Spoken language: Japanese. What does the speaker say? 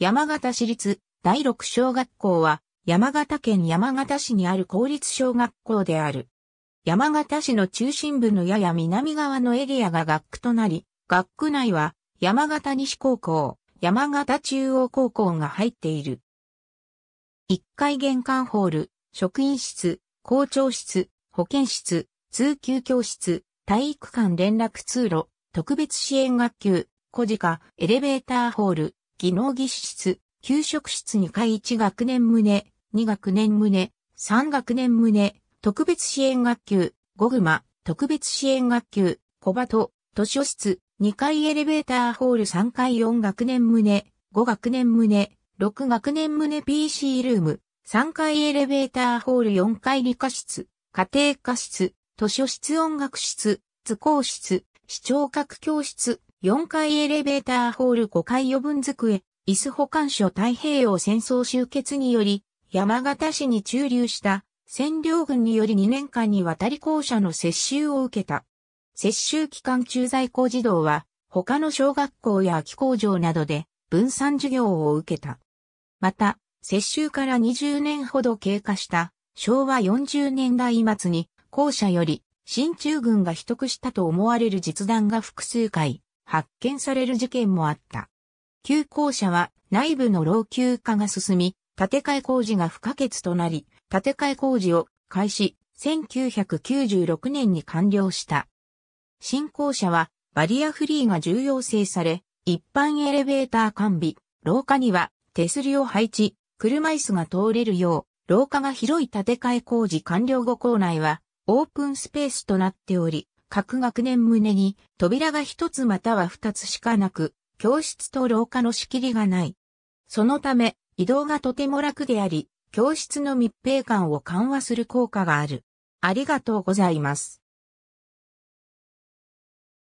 山形市立第六小学校は山形県山形市にある公立小学校である。山形市の中心部のやや南側のエリアが学区となり、学区内は山形西高校、山形中央高校が入っている。1階玄関ホール、職員室、校長室、保健室、通級教室、体育館連絡通路、特別支援学級、小鹿、エレベーターホール、技能技師室、給食室2階1学年棟、2学年棟、3学年棟、特別支援学級、ゴグマ、特別支援学級、小鳩、図書室、2階エレベーターホール3階4学年棟、5学年棟、6学年棟 PC ルーム、3階エレベーターホール4階理科室、家庭科室、図書室音楽室、図工室、視聴覚教室、4階エレベーターホール5階余分机、椅子保管所太平洋戦争終結により、山形市に駐留した占領軍により2年間にわたり校舎の接収を受けた。接収期間中在校児童は、他の小学校や空き工場などで分散授業を受けた。また、接収から20年ほど経過した昭和40年代末に校舎より新中軍が取得したと思われる実弾が複数回発見される事件もあった。旧校舎は内部の老朽化が進み、建て替え工事が不可欠となり、建て替え工事を開始、1996年に完了した。新校舎はバリアフリーが重要性され、一般エレベーター完備、廊下には手すりを配置、車椅子が通れるよう、廊下が広い建て替え工事完了後校内はオープンスペースとなっており、各学年胸に扉が一つまたは二つしかなく、教室と廊下の仕切りがない。そのため、移動がとても楽であり、教室の密閉感を緩和する効果がある。ありがとうございます。